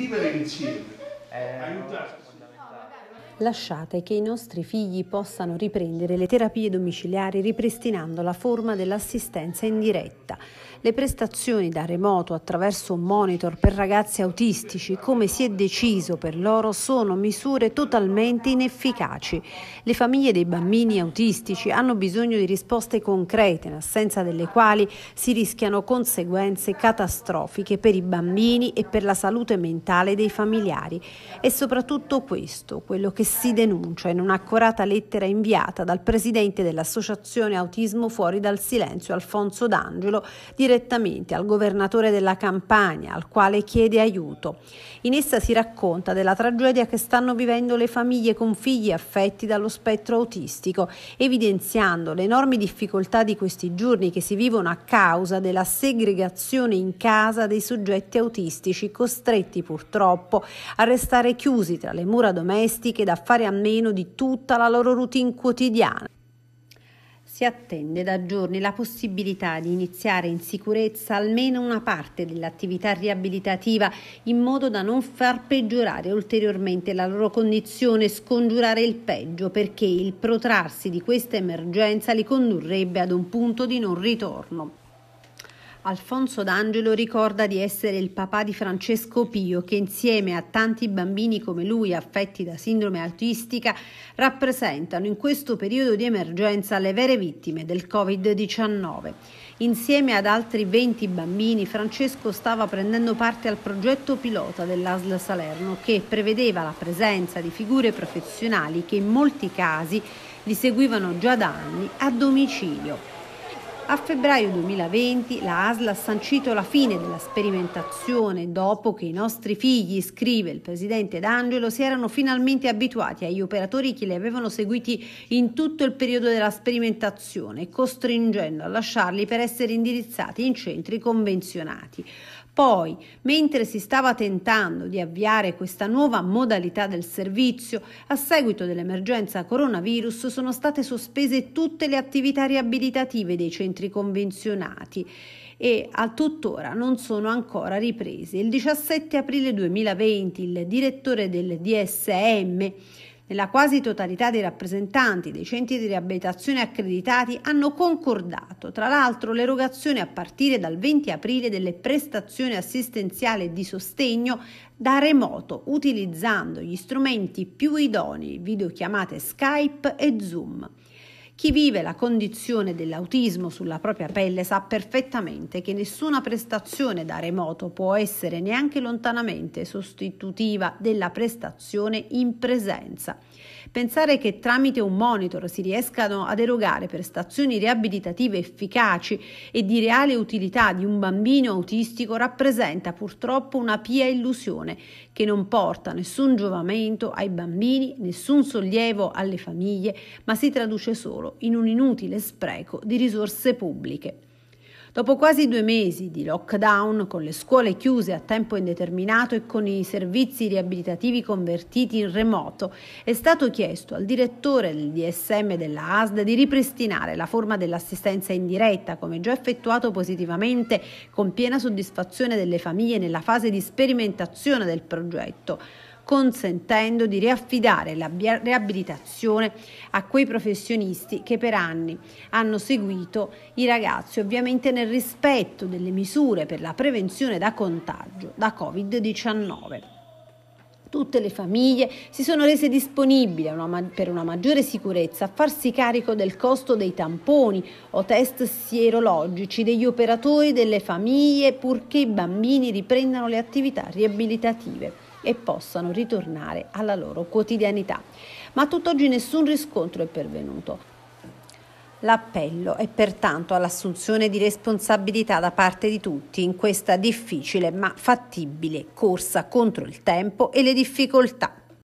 vivere insieme, eh, aiutarsi lasciate che i nostri figli possano riprendere le terapie domiciliari ripristinando la forma dell'assistenza in diretta. Le prestazioni da remoto attraverso un monitor per ragazzi autistici, come si è deciso per loro, sono misure totalmente inefficaci. Le famiglie dei bambini autistici hanno bisogno di risposte concrete, in assenza delle quali si rischiano conseguenze catastrofiche per i bambini e per la salute mentale dei familiari. E soprattutto questo, quello che si denuncia in un'accorata lettera inviata dal presidente dell'Associazione Autismo Fuori dal Silenzio Alfonso D'Angelo direttamente al governatore della Campania, al quale chiede aiuto. In essa si racconta della tragedia che stanno vivendo le famiglie con figli affetti dallo spettro autistico, evidenziando le enormi difficoltà di questi giorni che si vivono a causa della segregazione in casa dei soggetti autistici costretti purtroppo a restare chiusi tra le mura domestiche da fare a meno di tutta la loro routine quotidiana. Si attende da giorni la possibilità di iniziare in sicurezza almeno una parte dell'attività riabilitativa in modo da non far peggiorare ulteriormente la loro condizione e scongiurare il peggio perché il protrarsi di questa emergenza li condurrebbe ad un punto di non ritorno. Alfonso D'Angelo ricorda di essere il papà di Francesco Pio che insieme a tanti bambini come lui affetti da sindrome autistica rappresentano in questo periodo di emergenza le vere vittime del Covid-19. Insieme ad altri 20 bambini Francesco stava prendendo parte al progetto pilota dell'ASL Salerno che prevedeva la presenza di figure professionali che in molti casi li seguivano già da anni a domicilio. A febbraio 2020 la ASL ha sancito la fine della sperimentazione dopo che i nostri figli, scrive il presidente D'Angelo, si erano finalmente abituati agli operatori che li avevano seguiti in tutto il periodo della sperimentazione, costringendo a lasciarli per essere indirizzati in centri convenzionati. Poi, mentre si stava tentando di avviare questa nuova modalità del servizio, a seguito dell'emergenza coronavirus sono state sospese tutte le attività riabilitative dei centri convenzionati e a tuttora non sono ancora riprese. Il 17 aprile 2020 il direttore del DSM nella quasi totalità dei rappresentanti dei centri di riabilitazione accreditati hanno concordato, tra l'altro, l'erogazione a partire dal 20 aprile delle prestazioni assistenziali di sostegno da remoto utilizzando gli strumenti più idonei, videochiamate Skype e Zoom. Chi vive la condizione dell'autismo sulla propria pelle sa perfettamente che nessuna prestazione da remoto può essere neanche lontanamente sostitutiva della prestazione in presenza. Pensare che tramite un monitor si riescano ad erogare prestazioni riabilitative efficaci e di reale utilità di un bambino autistico rappresenta purtroppo una pia illusione che non porta nessun giovamento ai bambini, nessun sollievo alle famiglie, ma si traduce solo in un inutile spreco di risorse pubbliche. Dopo quasi due mesi di lockdown, con le scuole chiuse a tempo indeterminato e con i servizi riabilitativi convertiti in remoto, è stato chiesto al direttore del DSM della ASD di ripristinare la forma dell'assistenza in diretta, come già effettuato positivamente con piena soddisfazione delle famiglie nella fase di sperimentazione del progetto consentendo di riaffidare la riabilitazione a quei professionisti che per anni hanno seguito i ragazzi, ovviamente nel rispetto delle misure per la prevenzione da contagio da Covid-19. Tutte le famiglie si sono rese disponibili una, per una maggiore sicurezza a farsi carico del costo dei tamponi o test sierologici degli operatori delle famiglie purché i bambini riprendano le attività riabilitative e possano ritornare alla loro quotidianità. Ma a tutt'oggi nessun riscontro è pervenuto. L'appello è pertanto all'assunzione di responsabilità da parte di tutti in questa difficile ma fattibile corsa contro il tempo e le difficoltà